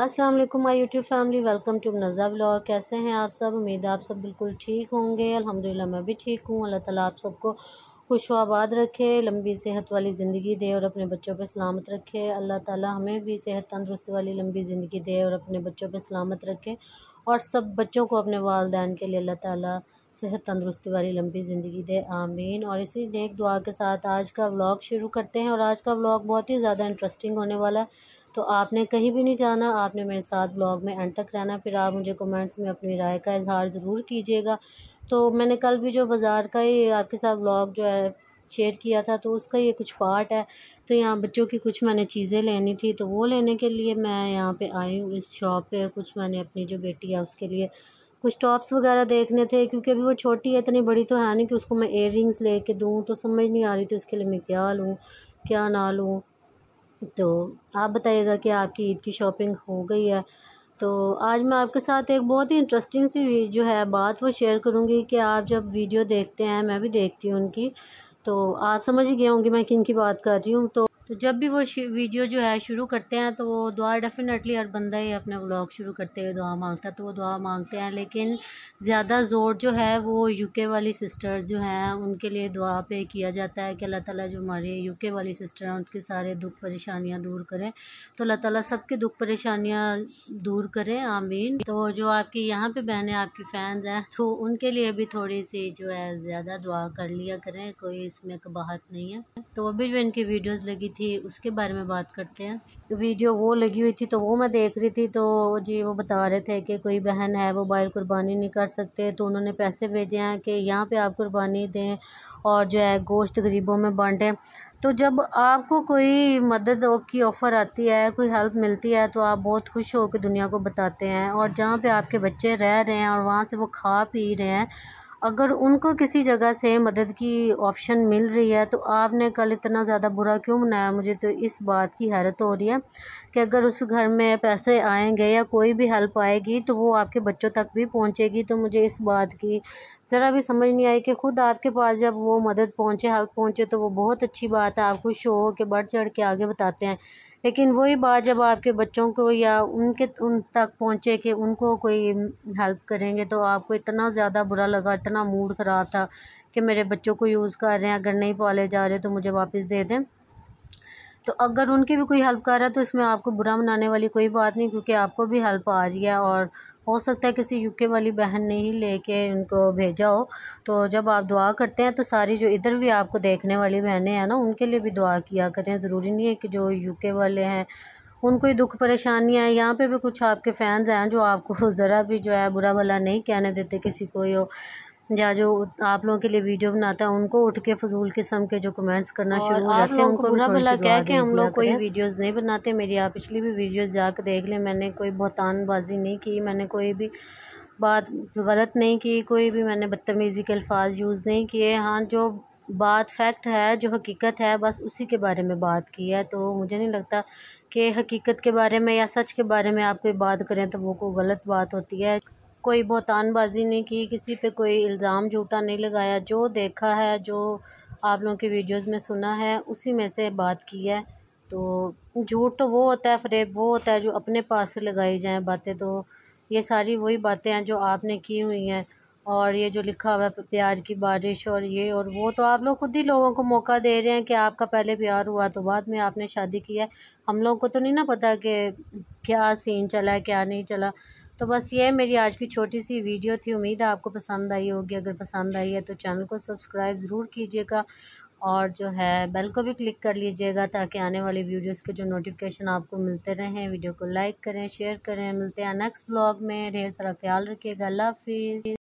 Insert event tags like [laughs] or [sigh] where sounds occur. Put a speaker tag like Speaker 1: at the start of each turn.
Speaker 1: अस्सलाम वालेकुम my YouTube family welcome to Naza blog कैसे हैं आप सब उम्मीद आप सब बिल्कुल ठीक होंगे अल्हम्दुलिल्लाह मैं भी ठीक हूँ अल्लाह ताला आप सबको खुश आबाद रखे लंबी सेहत वाली ज़िंदगी दे और अपने बच्चों पर सलामत रखे अल्लाह ताला हमें भी सेहत तंदरुस्त वाली लंबी ज़िंदगी दे और अपने बच्चों पर सलामत रखे और सब बच्चों को अपने वालदेन के लिए अल्लाह ताला सेहत तंदरुस्ती वाली लंबी ज़िंदगी दे आमीन और इसी नेक दुआ के साथ आज का व्लॉग शुरू करते हैं और आज का व्लॉग बहुत ही ज़्यादा इंटरेस्टिंग होने वाला है तो आपने कहीं भी नहीं जाना आपने मेरे साथ ब्लॉग में एंड तक रहना फिर आप मुझे कमेंट्स में अपनी राय का इजहार ज़रूर कीजिएगा तो मैंने कल भी जो बाज़ार का ही आपके साथ ब्लॉग जो है शेयर किया था तो उसका ये कुछ पार्ट है तो यहाँ बच्चों की कुछ मैंने चीज़ें लेनी थी तो वो लेने के लिए मैं यहाँ पे आई हूँ इस शॉप पे कुछ मैंने अपनी जो बेटी है उसके लिए कुछ टॉप्स वगैरह देखने थे क्योंकि अभी वो छोटी है इतनी बड़ी तो है नहीं कि उसको मैं एयर रिंग्स ले कर दूँ तो समझ नहीं आ रही थी उसके लिए मैं क्या लूँ क्या ना लूँ तो आप बताइएगा कि आपकी ईद की शॉपिंग हो गई है तो आज मैं आपके साथ एक बहुत ही इंटरेस्टिंग सी जो है बात वो शेयर करूँगी कि आप जब वीडियो देखते हैं मैं भी देखती हूँ उनकी तो आप समझ गए होंगे मैं किन की बात कर रही हूँ तो तो जब भी वो वीडियो जो है शुरू करते हैं तो वो दुआ डेफ़िनेटली हर बंदा ही अपने ब्लॉग शुरू करते हुए दुआ मांगता है तो वो दुआ मांगते हैं लेकिन ज़्यादा ज़ोर जो है वो यूके वाली सिस्टर जो हैं उनके लिए दुआ पे किया जाता है कि अल्लाह ताला जो हमारे यूके वाली सिस्टर हैं उनके सारे दुख परेशानियाँ दूर करें तो अल्लाह ताला सबके दुख परेशानियाँ दूर करें आमीन तो जो आपकी यहाँ पर बहनें आपकी फ़ैन्स हैं तो उनके लिए भी थोड़ी सी जो है ज़्यादा दुआ कर लिया करें कोई इसमें कबाहत नहीं है तो अभी जो इनकी वीडियोज़ लगी थी थी उसके बारे में बात करते हैं वीडियो वो लगी हुई थी तो वो मैं देख रही थी तो जी वो बता रहे थे कि कोई बहन है वो बाइल कुर्बानी नहीं कर सकते तो उन्होंने पैसे भेजे हैं कि यहाँ पे आप कुर्बानी दें और जो है गोश्त गरीबों में बांटें तो जब आपको कोई मदद की ऑफ़र आती है कोई हेल्प मिलती है तो आप बहुत खुश होकर दुनिया को बताते हैं और जहाँ पर आपके बच्चे रह रहे हैं और वहाँ से वो खा पी रहे हैं अगर उनको किसी जगह से मदद की ऑप्शन मिल रही है तो आपने कल इतना ज़्यादा बुरा क्यों मनाया मुझे तो इस बात की हैरत हो रही है कि अगर उस घर में पैसे आएंगे या कोई भी हेल्प आएगी तो वो आपके बच्चों तक भी पहुंचेगी तो मुझे इस बात की ज़रा भी समझ नहीं आई कि ख़ुद आपके पास जब वो मदद पहुँचे हेल्प पहुँचे तो वो बहुत अच्छी बात है आप खुश हो के बढ़ चढ़ के आगे बताते हैं लेकिन वही बात जब आपके बच्चों को या उनके उन तक पहुँचे कि उनको कोई हेल्प करेंगे तो आपको इतना ज़्यादा बुरा लगा इतना मूड ख़राब था कि मेरे बच्चों को यूज़ कर रहे हैं अगर नहीं पाले जा रहे तो मुझे वापस दे दें तो अगर उनकी भी कोई हेल्प कर रहा है तो इसमें आपको बुरा मनाने वाली कोई बात नहीं क्योंकि आपको भी हेल्प आ रही है और हो सकता है किसी यूके वाली बहन ने ही लेके उनको भेजा हो तो जब आप दुआ करते हैं तो सारी जो इधर भी आपको देखने वाली बहनें हैं ना उनके लिए भी दुआ किया करें ज़रूरी नहीं है कि जो यूके वाले हैं उनको ही दुख परेशानियाँ हैं यहाँ पे भी कुछ आपके फ़ैन्स हैं जो आपको [laughs] ज़रा भी जो है बुरा भला नहीं कहने देते किसी को यो या जो आप लोगों के लिए वीडियो बनाता है उनको उठ के फजूल किस्म के जो कमेंट्स करना शुरू हो जाते हैं उनको बुरा भला कह के हम लोग कोई वीडियोस नहीं बनाते मेरी आप पिछली भी वीडियोस जाकर देख लें मैंने कोई बहतानबाजी नहीं की मैंने कोई भी बात गलत नहीं की कोई भी मैंने बदतमीज़ी के अल्फाज यूज़ नहीं किए हाँ जो बात फैक्ट है जो हकीकत है बस उसी के बारे में बात की है तो मुझे नहीं लगता कि हकीकत के बारे में या सच के बारे में आप कोई बात करें तो वो कोई गलत बात होती है कोई बहतानबाजी नहीं की किसी पे कोई इल्ज़ाम झूठा नहीं लगाया जो देखा है जो आप लोगों की वीडियोस में सुना है उसी में से बात की है तो झूठ तो वो होता है फ्रेब वो होता है जो अपने पास से लगाई जाएँ बातें तो ये सारी वही बातें हैं जो आपने की हुई हैं और ये जो लिखा हुआ है प्यार की बारिश और ये और वो तो आप लोग खुद ही लोगों को मौका दे रहे हैं कि आपका पहले प्यार हुआ तो बाद में आपने शादी की है हम लोग को तो नहीं ना पता कि क्या सीन चला क्या नहीं चला तो बस ये मेरी आज की छोटी सी वीडियो थी उम्मीद है आपको पसंद आई होगी अगर पसंद आई है तो चैनल को सब्सक्राइब ज़रूर कीजिएगा और जो है बेल को भी क्लिक कर लीजिएगा ताकि आने वाली वीडियोस के जो नोटिफिकेशन आपको मिलते रहें वीडियो को लाइक करें शेयर करें मिलते हैं नेक्स्ट ब्लॉग में ढेर सारा ख्याल रखिएगा अल्लाह हाफिज़